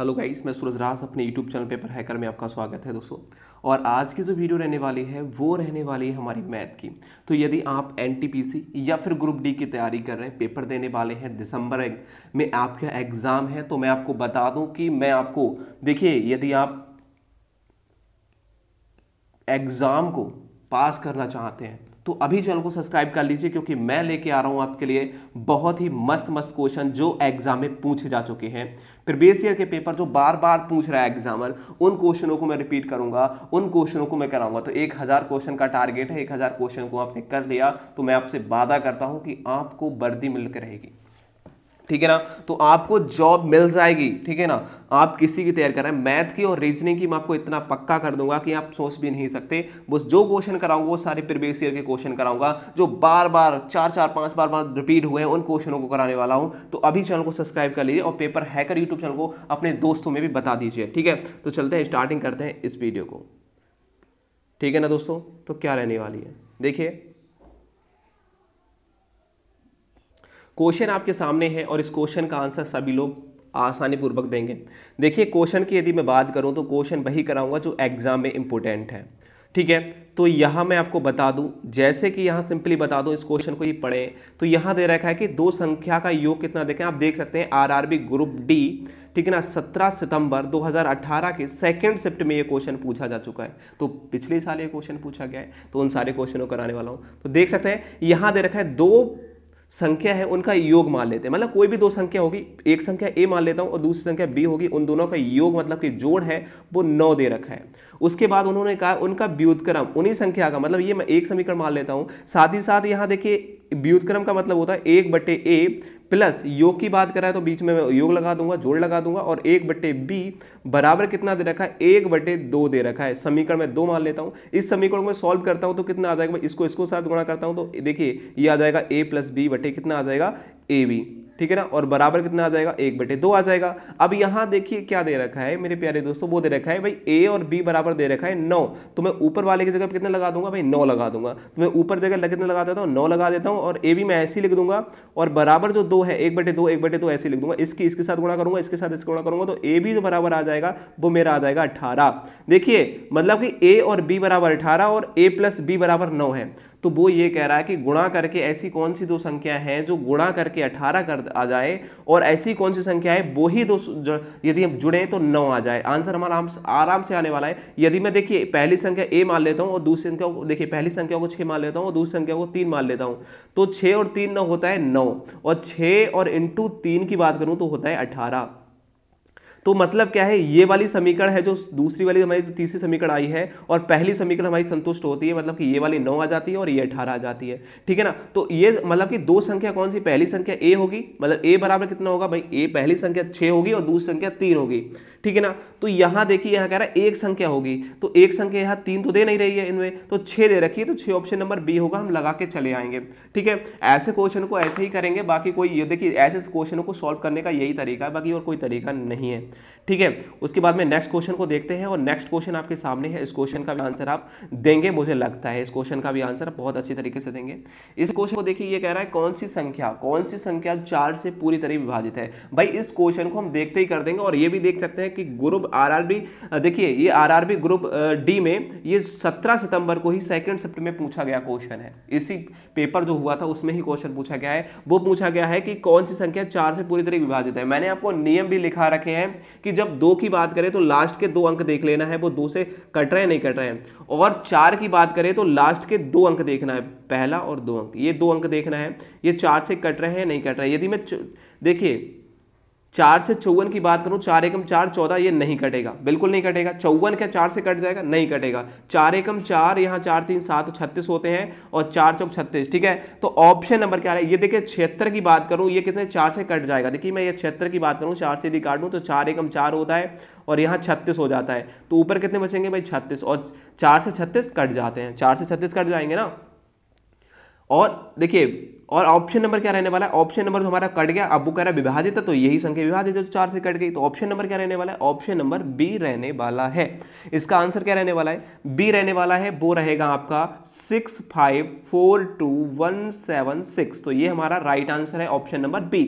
hello guys मैं सूरज राज अपने YouTube channel paper hacker में आपका स्वागत है दोस्तों और आज की जो वीडियो रहने वाली है वो रहने वाली है हमारी मैथ की तो यदि आप एनटीपीसी या फिर ग्रुप डी की तैयारी कर रहे हैं पेपर देने वाले हैं दिसंबर में आपका एग्ज़ाम है तो मैं आपको बता दूं कि मैं आपको देखिए यदि आप एग्ज़ाम को पास करना चाहते हैं तो अभी चैनल को सब्सक्राइब कर लीजिए क्योंकि मैं लेके आ रहा हूं आपके लिए बहुत ही मस्त मस्त क्वेश्चन जो एग्जाम में पूछे जा चुके हैं प्रीवियस ईयर के पेपर जो बार बार पूछ रहा है एग्जामर उन क्वेश्चनों को मैं रिपीट करूंगा उन क्वेश्चनों को मैं कराऊंगा तो एक हज़ार क्वेश्चन का टारगेट है एक हज़ार क्वेश्चन को आपने कर लिया तो मैं आपसे वादा करता हूं कि आपको वर्दी मिलकर रहेगी ठीक है ना तो आपको जॉब मिल जाएगी ठीक है ना आप किसी की तैयारी कर रहे हैं मैथ की और रीजनिंग की मैं आपको इतना पक्का कर दूंगा कि आप सोच भी नहीं सकते बस जो क्वेश्चन कराऊंगा वो सारे प्रीवियस ईयर के क्वेश्चन कराऊंगा जो बार बार चार चार पांच बार बार रिपीट हुए हैं उन क्वेश्चनों को कराने वाला हूं तो अभी चैनल को सब्सक्राइब कर लीजिए और पेपर हैकर यूट्यूब चैनल को अपने दोस्तों में भी बता दीजिए ठीक है तो चलते हैं स्टार्टिंग करते हैं इस वीडियो को ठीक है ना दोस्तों तो क्या रहने वाली है देखिए क्वेश्चन आपके सामने है और इस क्वेश्चन का आंसर सभी लोग आसानी पूर्वक देंगे देखिए क्वेश्चन की यदि मैं बात करूं तो क्वेश्चन वही कराऊंगा जो एग्जाम में इंपोर्टेंट है ठीक है तो यहां मैं आपको बता दूं जैसे कि यहां सिंपली बता दूं इस क्वेश्चन को ये पढ़े तो यहां दे रखा है कि दो संख्या का योग कितना देखें आप देख सकते हैं आरआरबी ग्रुप डी ठीक है ना सत्रह सितंबर 2018 के सेकंड शिफ्ट में ये क्वेश्चन पूछा जा चुका है तो पिछले साल ये क्वेश्चन पूछा गया है तो उन सारे क्वेश्चनों कराने वाला हूं तो देख सकते हैं यहाँ दे रखा है दो संख्या है उनका योग मान लेते हैं मतलब कोई भी दो संख्या होगी एक संख्या ए मान लेता हूं और दूसरी संख्या बी होगी उन दोनों का योग मतलब कि जोड़ है वो नौ दे रखा है उसके बाद उन्होंने कहा उनका व्युतक्रम उन्हीं संख्या का मतलब ये मैं एक समीकरण मान लेता हूँ साथ ही साथ यहाँ देखिए व्युतक्रम का मतलब होता है एक बटे ए प्लस योग की बात रहा है तो बीच में मैं योग लगा दूंगा जोड़ लगा दूंगा और एक बटे बी बराबर कितना दे रखा है एक बटे दो दे रखा है समीकरण में दो मान लेता हूँ इस समीकरण को मैं सॉल्व करता हूँ तो कितना आ जाएगा मैं इसको इसको साथ गुणा करता हूँ तो देखिए ये आ जाएगा ए प्लस बी बटे कितना आ जाएगा ए बी ठीक है ना और बराबर कितना आ जाएगा एक बटे दो आ जाएगा अब यहां देखिए क्या दे रखा है मेरे प्यारे दोस्तों वो दे रखा है भाई ए और बी बराबर दे रखा है नौ तो मैं ऊपर वाले की जगह कितना लगा दूंगा भाई नौ लगा दूंगा तो मैं ऊपर जगह कितना लगा देता हूँ नौ लगा देता हूँ और ए भी मैं ऐसी लिख दूंगा और बराबर जो दो है एक बटे दो एक बटे दो ऐसे लिख दूंगा इसकी इसके साथ गुणा करूंगा इसके साथ इसका गुणा करूंगा तो ए भी जो बराबर आ जाएगा वो मेरा आ जाएगा अठारह देखिए मतलब कि ए और बी बराबर अठारह और ए प्लस बी बराबर नौ है तो वो ये कह रहा है कि गुणा करके ऐसी कौन सी दो संख्या हैं जो गुणा करके अठारह कर आ जाए और ऐसी कौन सी संख्या है वो ही दो यदि हम जुड़े तो नौ आ जाए आंसर हमारा आराम से आने वाला है यदि मैं देखिए पहली संख्या ए मान लेता हूँ और दूसरी संख्या को देखिए पहली संख्या को छः मान लेता हूँ और दूसरी संख्या को तीन मान लेता हूँ तो छः और तीन नौ होता है नौ और छः और इंटू तीन की बात करूँ तो होता है अठारह तो मतलब क्या है ये वाली समीकरण है जो दूसरी वाली हमारी जो तीसरी समीकरण आई है और पहली समीकरण हमारी संतुष्ट होती है मतलब कि ये वाली नौ आ जाती है और ये अठारह आ जाती है ठीक है ना तो ये मतलब कि दो संख्या कौन सी पहली संख्या ए होगी मतलब ए बराबर कितना होगा भाई ए पहली संख्या छः होगी और दूसरी संख्या तीन होगी ठीक है ना तो यहां देखिए यहां कह रहा है एक संख्या होगी तो एक संख्या यहां तीन तो दे नहीं रही है इनमें तो छे दे रखी है तो छह ऑप्शन नंबर बी होगा हम लगा के चले आएंगे ठीक है ऐसे क्वेश्चन को ऐसे ही करेंगे बाकी कोई ये देखिए ऐसे क्वेश्चन को सॉल्व करने का यही तरीका है बाकी और कोई तरीका नहीं है ठीक है उसके बाद में नेक्स्ट क्वेश्चन को देखते हैं और नेक्स्ट क्वेश्चन आपके सामने है इस क्वेश्चन का भी आंसर आप देंगे मुझे लगता है इस क्वेश्चन का भी आंसर बहुत अच्छी तरीके से देंगे इस क्वेश्चन को देखिए ये कह रहा है कौन सी संख्या कौन सी संख्या चार से पूरी तरह विभाजित है भाई इस क्वेश्चन को हम देखते ही कर देंगे और ये भी देख सकते हैं हैं कि ग्रुप आरआरबी देखिए ये आरआरबी ग्रुप डी में ये 17 सितंबर को ही सेकंड शिफ्ट में पूछा गया क्वेश्चन है इसी पेपर जो हुआ था उसमें ही क्वेश्चन पूछा गया है वो पूछा गया है कि कौन सी संख्या चार से पूरी तरह विभाजित है मैंने आपको नियम भी लिखा रखे हैं कि जब दो की बात करें तो लास्ट के दो अंक देख लेना है वो दो से कट रहे हैं नहीं कट रहे हैं और चार की बात करें तो लास्ट के दो अंक देखना है पहला और दो अंक ये दो अंक देखना है ये चार से कट रहे हैं नहीं कट रहे हैं यदि मैं देखिए चार से चौवन की बात करूं चार एकम चार चौदह ये नहीं कटेगा बिल्कुल नहीं कटेगा चौवन क्या चार से कट जाएगा नहीं कटेगा चार एकम चार यहाँ चार तीन सात तो छत्तीस होते हैं और चार चौक छत्तीस ठीक है तो ऑप्शन नंबर क्या है ये देखिए छिहत्तर की बात करूं ये कितने चार से कट जाएगा देखिए मैं ये छिहत्तर की बात करूँ चार से यदि काटूँ तो चार एकम चार होता है और यहाँ छत्तीस हो जाता है तो ऊपर कितने बचेंगे भाई छत्तीस और चार से छत्तीस कट जाते हैं चार से छत्तीस कट जाएंगे ना और देखिए और ऑप्शन नंबर क्या रहने वाला है ऑप्शन नंबर तो हमारा कट गया अब वो कह रहा है विभाजित तो यही संख्या विभाजित जो तो चार से कट गई तो ऑप्शन नंबर क्या रहने वाला है ऑप्शन नंबर बी रहने वाला है इसका आंसर क्या रहने वाला है बी रहने वाला है वो रहेगा आपका six five four two one seven six तो ये हमारा राइट आंसर है ऑप्शन नंबर बी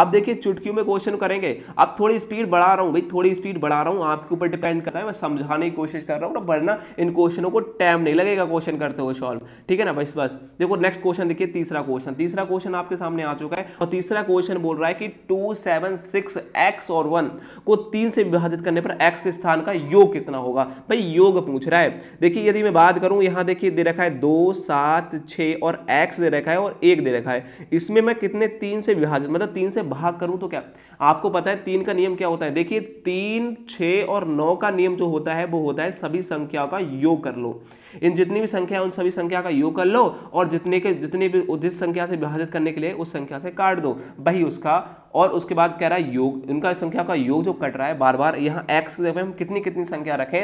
आप देखिए चुटकियों में क्वेश्चन करेंगे अब थोड़ी स्पीड बढ़ा रहा हूँ भाई थोड़ी स्पीड बढ़ा रहा हूँ आपके ऊपर डिपेंड करता है मैं समझाने की कोशिश कर रहा हूँ वरना इन क्वेश्चनों को टाइम नहीं लगेगा क्वेश्चन करते हुए सॉल्व ठीक है ना बस बस देखो नेक्स्ट क्वेश्चन देखिए तीसरा क्वेश्चन तीसरा क्वेश्चन आपके सामने आ चुका है और तीसरा क्वेश्चन बोल रहा है कि टू सेवन सिक्स एक्स और वन को तीन से विभाजित करने पर एक्स के स्थान का योग कितना होगा भाई योग पूछ रहा है देखिए यदि मैं बात करूं यहां देखिए दे रखा है दो सात छ और एक्स दे रखा है और एक दे रखा है इसमें मैं कितने तीन से विभाजित मतलब तीन से भाग करूं तो क्या आपको पता है तीन का नियम क्या होता है देखिए तीन छ और नौ का नियम जो होता है वो होता है सभी संख्याओं का योग कर लो इन जितनी भी संख्या उन सभी संख्या का योग कर लो और जितने के जितने भी जिस संख्या संख्या से विभाजित करने के लिए उस संख्या से काट दो वही उसका और उसके बाद कह रहा है योग उनका संख्या का योग जो कट रहा है बार बार यहाँ एक्स के जगह हम कितनी कितनी संख्या रखें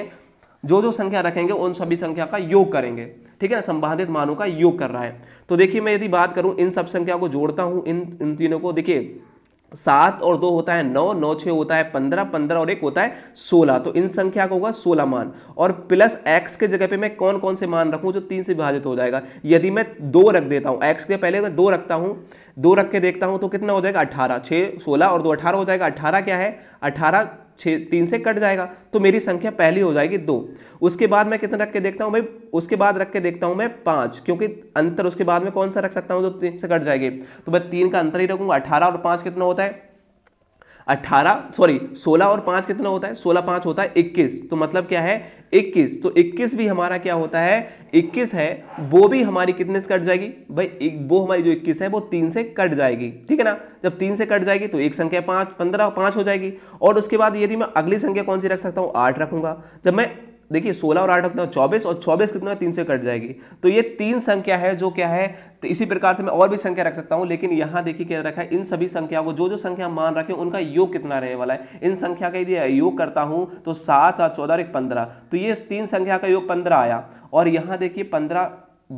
जो जो संख्या रखेंगे उन सभी संख्या का योग करेंगे ठीक है ना संबाधित मानों का योग कर रहा है तो देखिए मैं यदि बात करूं इन सब संख्या को जोड़ता हूं इन इन तीनों को देखिए सात और दो होता है नौ नौ छः होता है पंद्रह पंद्रह और एक होता है सोलह तो इन संख्या को होगा सोलह मान और प्लस एक्स के जगह पे मैं कौन कौन से मान रखूँ जो तीन से विभाजित हो जाएगा यदि मैं दो रख देता हूँ एक्स के पहले मैं दो रखता हूँ दो रख के देखता हूँ तो कितना हो जाएगा अठारह छः सोलह और दो अठारह हो जाएगा अठारह क्या है अठारह छः तीन से कट जाएगा तो मेरी संख्या पहली हो जाएगी दो उसके बाद मैं कितना रख के देखता हूँ भाई उसके बाद रख के देखता हूँ मैं पाँच क्योंकि अंतर उसके बाद में कौन सा रख सकता हूँ जो तीन से कट जाएगी तो मैं तीन का अंतर ही रखूँगा अठारह और पाँच कितना होता है अट्ठारह सॉरी सोलह और पांच कितना होता है सोलह पांच होता है इक्कीस तो मतलब क्या है इक्कीस तो इक्कीस भी हमारा क्या होता है इक्कीस है वो भी हमारी कितने से कट जाएगी भाई एक वो हमारी जो इक्कीस है वो तीन से कट जाएगी ठीक है ना जब तीन से कट जाएगी तो एक संख्या पांच पंद्रह पांच हो जाएगी और उसके बाद यदि मैं अगली संख्या कौन सी रख सकता हूँ आठ रखूंगा जब मैं देखिए 16 और 8 कितना चौबीस और 24 कितना तीन से कट जाएगी तो ये तीन संख्या है जो क्या है तो इसी प्रकार से मैं और भी संख्या रख सकता हूं लेकिन यहां देखिए क्या रखा है इन सभी संख्या को जो जो संख्या मान रखें उनका योग कितना रहने वाला है इन संख्या का यदि योग करता हूं तो सात और चौदह एक पंद्रह तो ये तीन संख्या का योग पंद्रह आया और यहां देखिए पंद्रह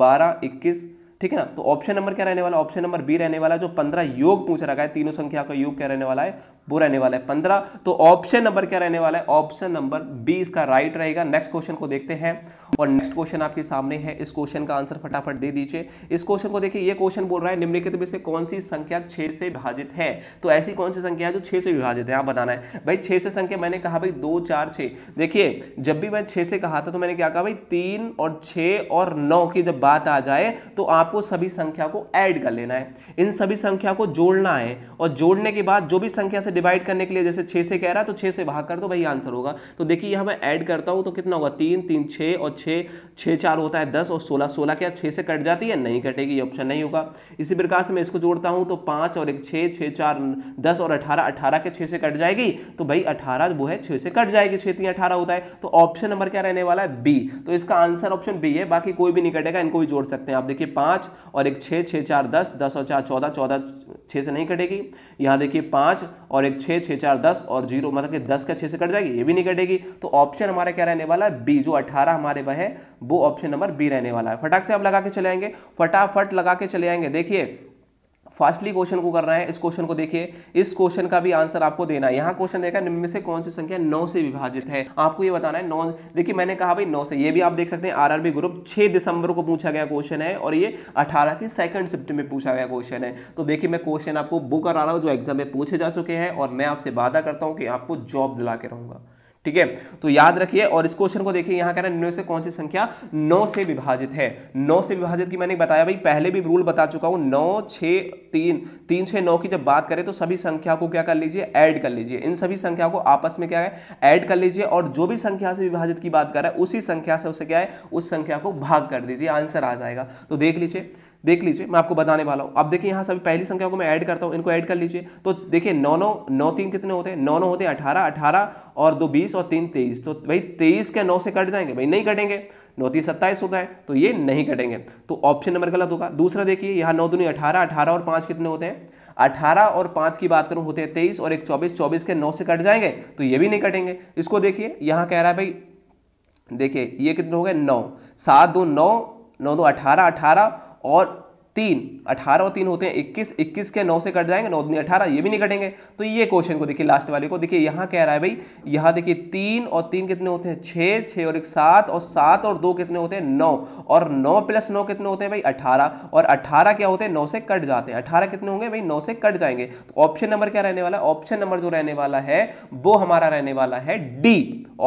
बारह इक्कीस ठीक है ना तो ऑप्शन नंबर क्या रहने वाला ऑप्शन नंबर बी रहने वाला जो पंद्रह योग पूछ रखा है तीनों संख्या का योग क्या रहने वाला है वो रहने वाला है पंद्रह तो ऑप्शन नंबर क्या रहने वाला है ऑप्शन नंबर बी इसका राइट रहेगा नेक्स्ट क्वेश्चन को देखते हैं और नेक्स्ट क्वेश्चन आपके सामने है इस क्वेश्चन का आंसर फटाफट दे दीजिए इस क्वेश्चन को देखिए ये क्वेश्चन बोल रहा है निम्नलिखित में से कौन सी संख्या छह से विभाजित है तो ऐसी कौन सी संख्या जो छह से विभाजित है आप बताना है भाई छह से संख्या मैंने कहा भाई दो चार छः देखिए जब भी मैं छः से कहा था तो मैंने क्या कहा भाई तीन और छः और नौ की जब बात आ जाए तो आप आपको सभी संख्या को ऐड कर लेना है इन सभी संख्या को जोड़ना है और जोड़ने के बाद जो भी संख्या से डिवाइड करने के लिए जैसे छः से कह रहा है तो छः से भाग कर दो तो वही आंसर होगा तो देखिए यहाँ मैं ऐड करता हूँ तो कितना होगा तीन तीन छः और छः छः चार होता है दस और सोलह सोलह क्या छः से कट जाती है नहीं कटेगी ऑप्शन नहीं होगा इसी प्रकार से मैं इसको जोड़ता हूँ तो पाँच और एक छः छः चार दस और अठारह अठारह के छः से कट जाएगी तो भाई अठारह वो है छः से कट जाएगी छः तीन अठारह होता है तो ऑप्शन नंबर क्या रहने वाला है बी तो इसका आंसर ऑप्शन बी है बाकी कोई भी नहीं कटेगा इनको भी जोड़ सकते हैं आप देखिए पाँच पाँच और एक छः छः चार दस दस और चार चौदह चौदह छः से नहीं कटेगी यहाँ देखिए पाँच और एक छः छः चार दस और जीरो मतलब कि दस का छः से कट जाएगी ये भी नहीं कटेगी तो ऑप्शन हमारा क्या रहने वाला है बी जो अठारह हमारे वह है वो ऑप्शन नंबर बी रहने वाला है फटाक से आप लगा के चले आएंगे फटाफट लगा के चले आएंगे देखिए फास्टली क्वेश्चन को करना है इस क्वेश्चन को देखिए इस क्वेश्चन का भी आंसर आपको देना है यहाँ क्वेश्चन देखा निम्न से कौन सी संख्या नौ से विभाजित है आपको ये बताना है नौ देखिए मैंने कहा भाई नौ से ये भी आप देख सकते हैं आरआरबी ग्रुप छह दिसंबर को पूछा गया क्वेश्चन है और ये अठारह की सेकंड शिफ्ट में पूछा गया क्वेश्चन है तो देखिए मैं क्वेश्चन आपको बुक करा रहा हूँ जो एग्जाम में पूछे जा चुके हैं और मैं आपसे वादा करता हूँ कि आपको जॉब दिला के रहूँगा ठीक है तो याद रखिए और इस क्वेश्चन को देखिए यहां कह रहा है से कौन सी संख्या नौ से विभाजित है नौ से विभाजित की मैंने बताया भाई पहले भी रूल बता चुका हूं नौ छः तीन तीन छह नौ की जब बात करें तो सभी संख्या को क्या कर लीजिए ऐड कर लीजिए इन सभी संख्या को आपस में क्या है ऐड कर लीजिए और जो भी संख्या से विभाजित की बात कर रहा है उसी संख्या से उसे क्या है उस संख्या को भाग कर दीजिए आंसर आ जाएगा तो देख लीजिए देख लीजिए मैं आपको बताने वाला हूँ आप देखिए यहाँ सभी पहली संख्या को मैं ऐड करता हूँ इनको ऐड कर लीजिए तो देखिए नौ नौ नौ तीन कितने होते हैं नौ नौ होते हैं अठारह अठारह और दो बीस और तीन तेईस तो भाई तेईस के नौ से कट जाएंगे भाई नहीं कटेंगे नौ तीस सत्ताईस होता है तो ये नहीं कटेंगे तो ऑप्शन नंबर गलत होगा दूसरा देखिए यहाँ नौ दूनी अठारह अठारह और पाँच कितने होते हैं अठारह और पाँच की बात करूँ होते हैं तेईस और एक चौबीस चौबीस के नौ से कट जाएंगे तो ये भी नहीं कटेंगे इसको देखिए यहाँ कह रहा है भाई देखिए ये कितने हो गए नौ सात दो नौ नौ दो अठारह अठारह और तीन अठारह और तीन होते हैं इक्कीस इक्कीस के नौ से कट जाएंगे नौ दिन अठारह ये भी नहीं कटेंगे तो ये क्वेश्चन को देखिए लास्ट वाले को देखिए यहाँ कह रहा है भाई यहाँ देखिए तीन और तीन कितने होते हैं छः छः और एक सात और सात और दो कितने होते हैं नौ और नौ प्लस नौ कितने होते हैं भाई अठारह और अठारह क्या होते हैं नौ से कट जाते हैं अठारह कितने होंगे भाई नौ से कट जाएंगे तो ऑप्शन नंबर क्या रहने वाला है ऑप्शन नंबर जो रहने वाला है वो हमारा रहने वाला है D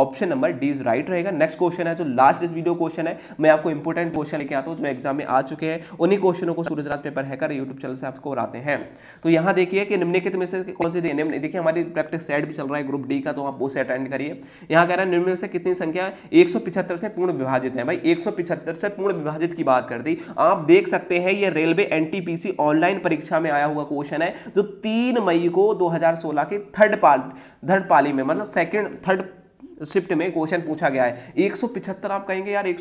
option number D is right रहेगा नेक्स्ट क्वेश्चन है जो लास्ट इस वीडियो क्वेश्चन है मैं आपको इंपॉर्टेंट क्वेश्चन लेके आता हूँ जो एग्जाम में आ चुके हैं उन्हीं क्वेश्चनों को Suraj Raj paper hacker YouTube channel से आपको बताते हैं तो यहाँ देखिए कि निम्नलिखित में से कौन से देखिए हमारी प्रैक्टिस सेट भी चल रहा है ग्रुप डी का तो आप उसे अटेंड करिए यहाँ कह रहा है निम्न से कितनी संख्या एक से पूर्ण विभाजित है भाई एक से पूर्ण विभाजित की बात कर दी आप देख सकते हैं ये रेलवे एन ऑनलाइन परीक्षा में आया हुआ क्वेश्चन है जो तीन मई को दो के थर्ड पार्ट थर्ड पाली में मतलब सेकेंड थर्ड शिफ्ट में क्वेश्चन पूछा गया है एक आप कहेंगे यार एक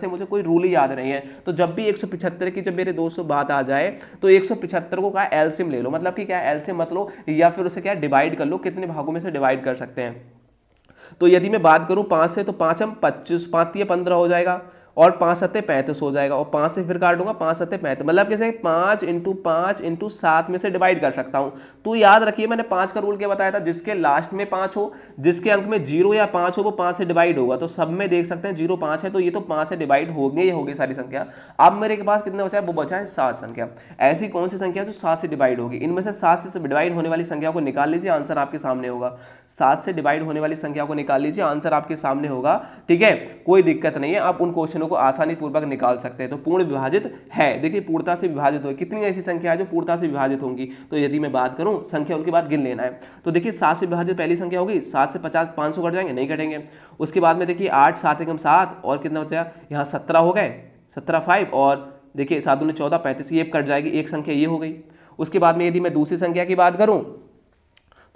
से मुझे कोई रूल ही याद नहीं है तो जब भी एक की जब मेरे दोस्तों बात आ जाए तो एक को क्या एलसीम ले लो मतलब कि क्या एलसीम मत लो या फिर उसे क्या डिवाइड कर लो कितने भागों में से डिवाइड कर सकते हैं तो यदि मैं बात करूं पांच से तो पांचम हम पच्चीस पांच या पंद्रह हो जाएगा और पाँच सत्ते पैंतीस हो जाएगा और पाँच से फिर काटूंगा पाँच सत्ते पैंतीस मतलब कैसे पाँच इंटू पाँच इंटू सात में से डिवाइड कर सकता हूँ तो याद रखिए मैंने पाँच का रूल क्या बताया था जिसके लास्ट में पाँच हो जिसके अंक में जीरो या पाँच हो वो पाँच से डिवाइड होगा तो सब में देख सकते हैं जीरो पाँच है तो ये तो पाँच से डिवाइड हो गई होगी सारी संख्या अब मेरे के पास कितने बचा है वो बचा है सात संख्या ऐसी कौन सी संख्या जो सात से डिवाइड होगी इनमें से सात से डिवाइड होने वाली संख्या को निकाल लीजिए आंसर आपके सामने होगा सात से डिवाइड होने वाली संख्या को निकाल लीजिए आंसर आपके सामने होगा ठीक है कोई दिक्कत नहीं है आप उन क्वेश्चनों चीज़ों को आसानी पूर्वक निकाल सकते हैं तो पूर्ण विभाजित है देखिए पूर्णता से विभाजित हो कितनी ऐसी संख्या है जो पूर्णता से विभाजित होंगी तो यदि मैं बात करूँ संख्या उनके बाद गिन लेना है तो देखिए सात से विभाजित पहली संख्या होगी सात से पचास पाँच सौ कट जाएंगे नहीं कटेंगे उसके बाद में देखिए आठ सात एकम सात और कितना बचा यहाँ सत्रह हो गए सत्रह फाइव और देखिए सात दूनी चौदह पैंतीस ये कट जाएगी एक संख्या ये हो गई उसके बाद में यदि मैं दूसरी संख्या की बात करूं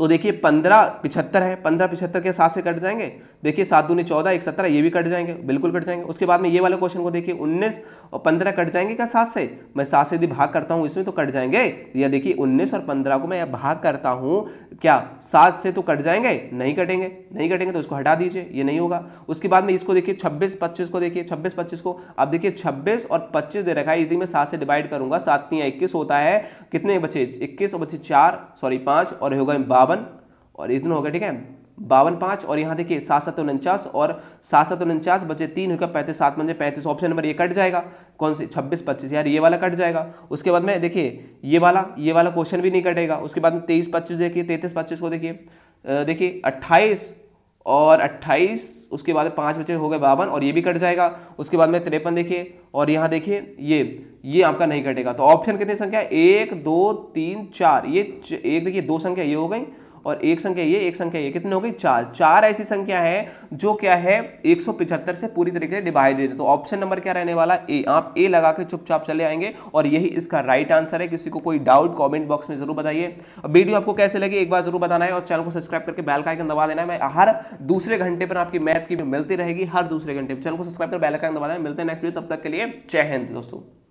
तो देखिए पंद्रह पिछहत्तर है पंद्रह पिछहत्तर के साथ से कट जाएंगे देखिए सात दूनी चौदह एक सत्रह ये भी कट जाएंगे बिल्कुल कट जाएंगे उसके बाद में ये वाले क्वेश्चन को देखिए उन्नीस और पंद्रह कट जाएंगे क्या सात से मैं सात से यदि भाग करता हूँ इसमें तो कट जाएंगे या देखिए उन्नीस और पंद्रह को मैं भाग करता हूँ क्या सात से तो कट जाएंगे नहीं कटेंगे नहीं कटेंगे तो उसको हटा दीजिए ये नहीं होगा उसके बाद में इसको देखिए छब्बीस पच्चीस को देखिए छब्बीस पच्चीस को अब देखिए छब्बीस और पच्चीस दे रखा है यदि मैं सात से डिवाइड करूंगा सात तीन इक्कीस होता है कितने बचे इक्कीस और बचे चार सॉरी पाँच और होगा बावन बावन और इतना हो गया ठीक है बावन पाँच और यहाँ देखिए सात सत उनचास और सात सत उनचास बचे तीन होकर पैंतीस सात मंजे पैंतीस ऑप्शन नंबर ये कट जाएगा कौन से छब्बीस पच्चीस यार ये वाला कट जाएगा उसके बाद में देखिए ये वाला ये वाला क्वेश्चन भी नहीं कटेगा उसके बाद में तेईस पच्चीस देखिए तैंतीस पच्चीस को देखिए देखिए अट्ठाईस और 28 उसके बाद पाँच बचे हो गए बावन और ये भी कट जाएगा उसके बाद में तिरपन देखिए और यहाँ देखिए ये ये आपका नहीं कटेगा तो ऑप्शन कितनी संख्या एक दो तीन चार ये एक देखिए दो संख्या ये हो गई और एक संख्या ये एक संख्या ये कितनी हो गई चार चार ऐसी संख्या है जो क्या है एक से पूरी तरीके से डिवाइड है तो ऑप्शन नंबर क्या रहने वाला ए आप ए लगा के चुपचाप चले आएंगे और यही इसका राइट आंसर है किसी को कोई डाउट कॉमेंट बॉक्स में जरूर बताइए वीडियो आपको कैसे लगे एक बार जरूर बताना है और चैनल को सब्सक्राइब करके बैल का दबा देना है मैं हर दूसरे घंटे पर आपकी मैथ की मिलती रहेगी हर दूसरे घंटे पर चैनल को सब्सक्राइब कर बैल का दबा देना मिलते हैं नेक्स्ट वीडियो तब तक के लिए जय हिंद दोस्तों